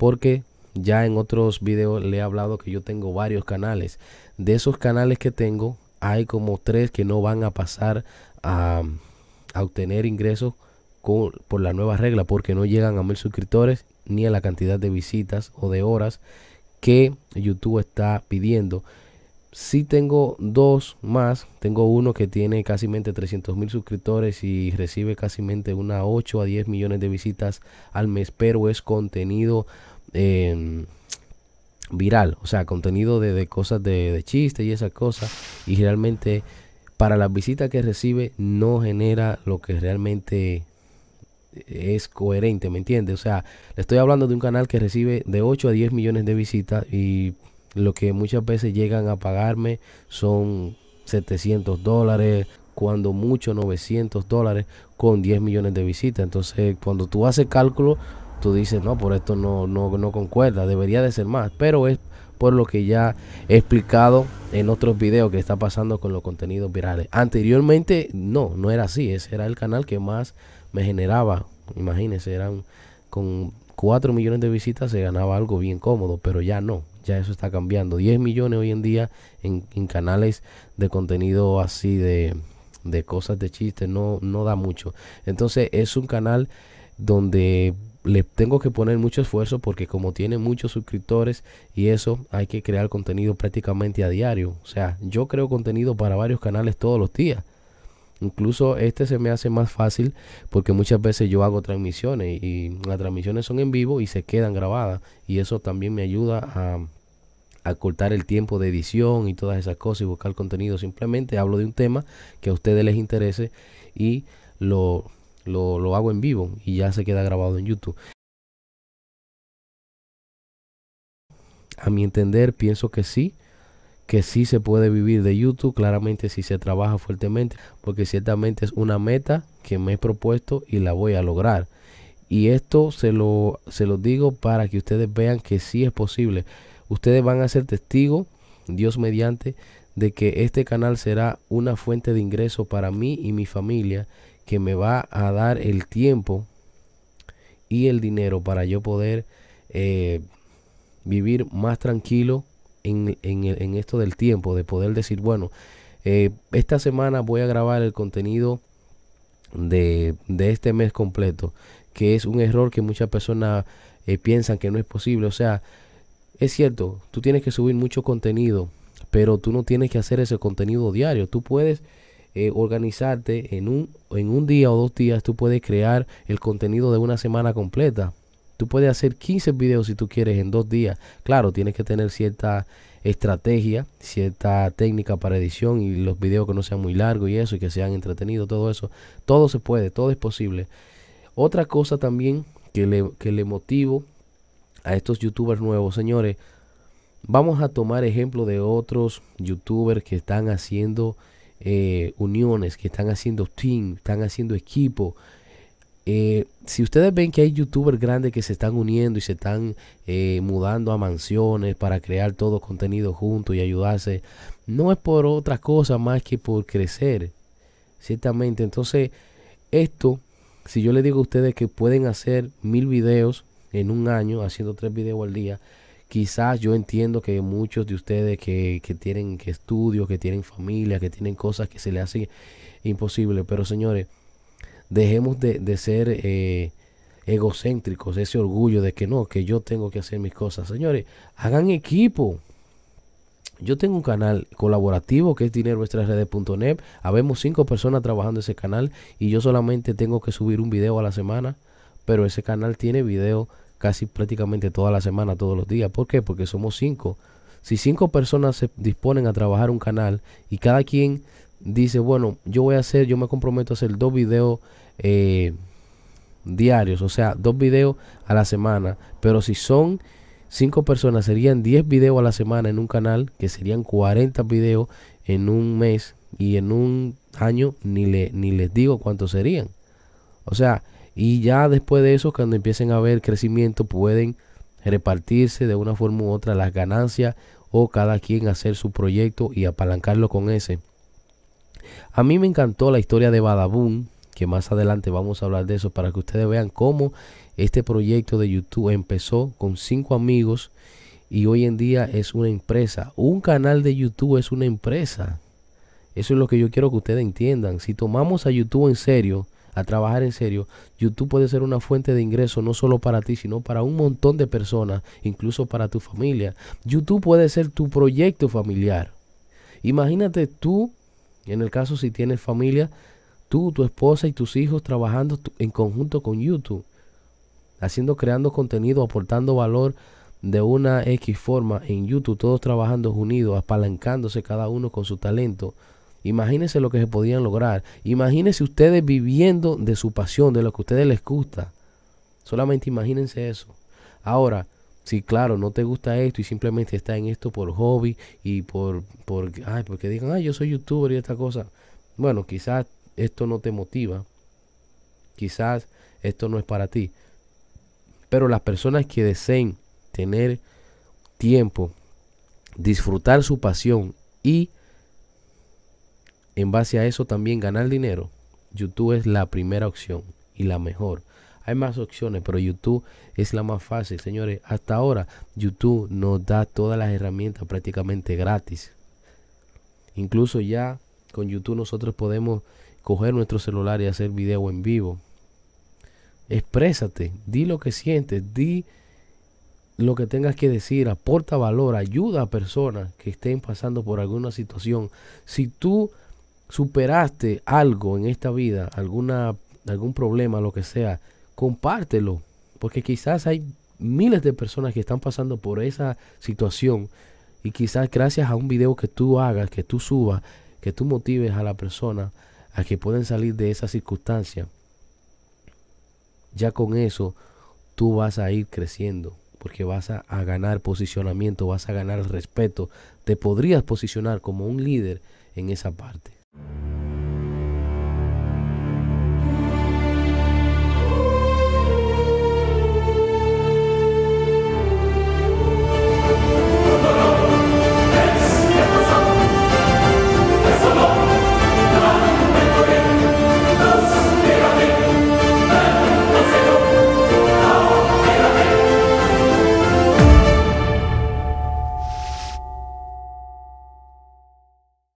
porque ya en otros videos le he hablado que yo tengo varios canales. De esos canales que tengo, hay como tres que no van a pasar a, obtener ingresos por la nueva regla porque no llegan a mil suscriptores ni a la cantidad de visitas o de horas que YouTube está pidiendo. Si tengo dos más, tengo uno que tiene casi 300 mil suscriptores y recibe casi una 8 a 10 millones de visitas al mes, pero es contenido Em, viral, o sea, contenido de, cosas de, chiste y esas cosas, y realmente para las visitas que recibe no genera lo que realmente es coherente, ¿me entiendes? O sea, le estoy hablando de un canal que recibe de 8 a 10 millones de visitas y lo que muchas veces llegan a pagarme son 700 dólares, cuando mucho 900 dólares con 10 millones de visitas. Entonces, cuando tú haces cálculo, tú dices, no, por esto no, no, no concuerda, debería de ser más, pero es por lo que ya he explicado en otros videos que está pasando con los contenidos virales. Anteriormente no, no era así, ese era el canal que más me generaba, imagínense, eran con 4 millones de visitas se ganaba algo bien cómodo, pero ya no, ya eso está cambiando. 10 millones hoy en día en, canales de contenido así de, de cosas de chistes no, no da mucho. Entonces es un canal donde le tengo que poner mucho esfuerzo porque como tiene muchos suscriptores y eso hay que crear contenido prácticamente a diario. O sea, yo creo contenido para varios canales todos los días. Incluso este se me hace más fácil porque muchas veces yo hago transmisiones y las transmisiones son en vivo y se quedan grabadas y eso también me ayuda a a cortar el tiempo de edición y todas esas cosas y buscar contenido. Simplemente hablo de un tema que a ustedes les interese y lo, lo, hago en vivo y ya se queda grabado en YouTube. A mi entender, pienso que sí, que sí se puede vivir de YouTube, claramente si se trabaja fuertemente, porque ciertamente es una meta que me he propuesto y la voy a lograr. Y esto se lo, se lo digo para que ustedes vean que sí es posible. Ustedes van a ser testigos, Dios mediante, de que este canal será una fuente de ingreso para mí y mi familia que me va a dar el tiempo y el dinero para yo poder eh, vivir más tranquilo en, esto del tiempo, de poder decir, bueno, eh, esta semana voy a grabar el contenido de, de, este mes completo, que es un error que muchas personas eh, piensan que no es posible. O sea, es cierto, tú tienes que subir mucho contenido, pero tú no tienes que hacer ese contenido diario. Tú puedes eh, organizarte en un, en un día o dos días, tú puedes crear el contenido de una semana completa. Tú puedes hacer 15 videos si tú quieres en dos días. Claro, tienes que tener cierta estrategia, cierta técnica para edición y los videos que no sean muy largos y eso, y que sean entretenidos, todo eso. Todo se puede, todo es posible. Otra cosa también que le, que le motivo a estos youtubers nuevos, señores, vamos a tomar ejemplo de otros youtubers que están haciendo eh, uniones, que están haciendo team, están haciendo equipo. Eh, si ustedes ven que hay youtubers grandes que se están uniendo y se están eh, mudando a mansiones para crear todo contenido juntos y ayudarse, no es por otra cosa más que por crecer, ciertamente. Entonces, esto, si yo les digo a ustedes que pueden hacer mil videos en un año, haciendo tres videos al día, quizás yo entiendo que muchos de ustedes que, tienen que estudios, que tienen familia, que tienen cosas que se les hace imposible, pero señores, dejemos de, ser eh, egocéntricos, ese orgullo de que no, que yo tengo que hacer mis cosas. Señores, hagan equipo. Yo tengo un canal colaborativo que es dineroestrasredes.net. Habemos cinco personas trabajando ese canal y yo solamente tengo que subir un video a la semana, pero ese canal tiene video casi prácticamente toda la semana, todos los días. ¿Por qué? Porque somos cinco. Si cinco personas se disponen a trabajar un canal y cada quien dice, bueno, yo voy a hacer, yo me comprometo a hacer dos videos eh, diarios, o sea, dos videos a la semana. Pero si son cinco personas, serían 10 videos a la semana en un canal, que serían 40 videos en un mes y en un año, ni, le, ni les digo cuántos serían. O sea, y ya después de eso, cuando empiecen a ver crecimiento, pueden repartirse de una forma u otra las ganancias o cada quien hacer su proyecto y apalancarlo con ese. A mí me encantó la historia de Badaboom que más adelante vamos a hablar de eso para que ustedes vean cómo este proyecto de YouTube empezó con cinco amigos y hoy en día es una empresa. Un canal de YouTube es una empresa. Eso es lo que yo quiero que ustedes entiendan. Si tomamos a YouTube en serio, a trabajar en serio, YouTube puede ser una fuente de ingreso no solo para ti, sino para un montón de personas, incluso para tu familia. YouTube puede ser tu proyecto familiar. Imagínate tú, en el caso si tienes familia, tú, tu esposa y tus hijos trabajando en conjunto con YouTube, haciendo, creando contenido, aportando valor de una X forma en YouTube, todos trabajando unidos, apalancándose cada uno con su talento Imagínense lo que se podían lograr. Imagínense ustedes viviendo de su pasión, de lo que a ustedes les gusta. Solamente imagínense eso. Ahora, si claro, no te gusta esto y simplemente está en esto por hobby y por, por porque digan, ay, yo soy youtuber y esta cosa. Bueno, quizás esto no te motiva. Quizás esto no es para ti. Pero las personas que deseen tener tiempo, disfrutar su pasión y en base a eso también ganar dinero, YouTube es la primera opción y la mejor. Hay más opciones, pero YouTube es la más fácil, señores. Hasta ahora, YouTube nos da todas las herramientas prácticamente gratis. Incluso ya con YouTube nosotros podemos coger nuestro celular y hacer video en vivo. Exprésate, di lo que sientes, di lo que tengas que decir, aporta valor, ayuda a personas que estén pasando por alguna situación. Si tú superaste algo en esta vida, alguna, algún problema, lo que sea, compártelo. Porque quizás hay miles de personas que están pasando por esa situación y quizás gracias a un video que tú hagas, que tú subas, que tú motives a la persona a que puedan salir de esa circunstancia, ya con eso tú vas a ir creciendo porque vas a, ganar posicionamiento, vas a ganar respeto, te podrías posicionar como un líder en esa parte.